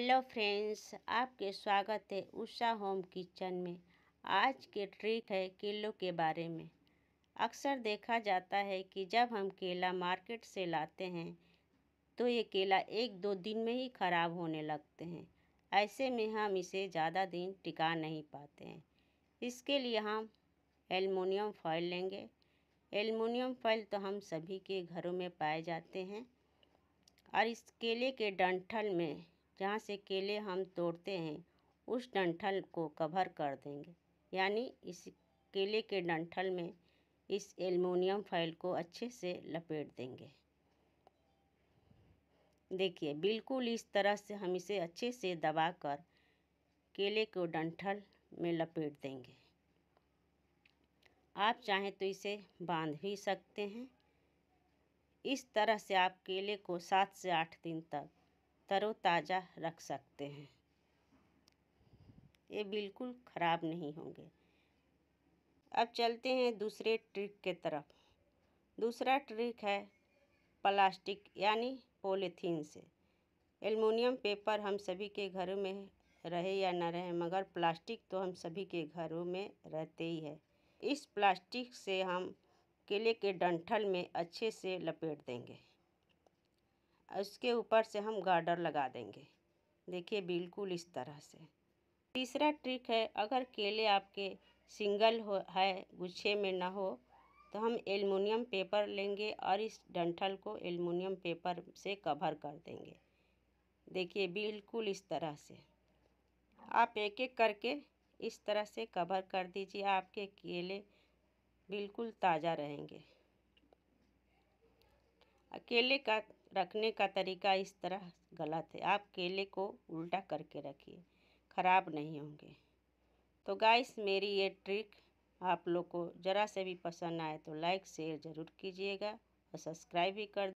hello friends आपके स्वागत है उषा होम किचन में आज के ट्रिक है केलों के बारे में अक्सर देखा जाता है कि जब हम केला मार्केट से लाते हैं तो ये केला एक दो दिन में ही ख़राब होने लगते हैं ऐसे में हम इसे ज़्यादा दिन टिका नहीं पाते हैं इसके लिए हम एलमोनियम फॉइल लेंगे एलमोनियम फॉइल तो हम सभी के घरों में पाए जाते हैं और इस केले के डंठल में जहाँ से केले हम तोड़ते हैं उस डंठल को कवर कर देंगे यानी इस केले के डंठल में इस एलमोनियम फाइल को अच्छे से लपेट देंगे देखिए बिल्कुल इस तरह से हम इसे अच्छे से दबाकर केले को डंठल में लपेट देंगे आप चाहें तो इसे बांध भी सकते हैं इस तरह से आप केले को सात से आठ दिन तक तरोताज़ा रख सकते हैं ये बिल्कुल ख़राब नहीं होंगे अब चलते हैं दूसरे ट्रिक के तरफ दूसरा ट्रिक है प्लास्टिक यानी पोलिथीन से एलमिनियम पेपर हम सभी के घरों में रहे या ना रहे मगर प्लास्टिक तो हम सभी के घरों में रहते ही है इस प्लास्टिक से हम केले के डंठल में अच्छे से लपेट देंगे उसके ऊपर से हम गार्डर लगा देंगे देखिए बिल्कुल इस तरह से तीसरा ट्रिक है अगर केले आपके सिंगल हो है गुच्छे में ना हो तो हम एलमिनियम पेपर लेंगे और इस डंठल को एलमिनियम पेपर से कवर कर देंगे देखिए बिल्कुल इस तरह से आप एक एक करके इस तरह से कवर कर दीजिए आपके केले बिल्कुल ताज़ा रहेंगे केले का रखने का तरीका इस तरह गलत है आप केले को उल्टा करके रखिए ख़राब नहीं होंगे तो गाइस मेरी ये ट्रिक आप लोग को ज़रा से भी पसंद आए तो लाइक शेयर ज़रूर कीजिएगा और सब्सक्राइब भी कर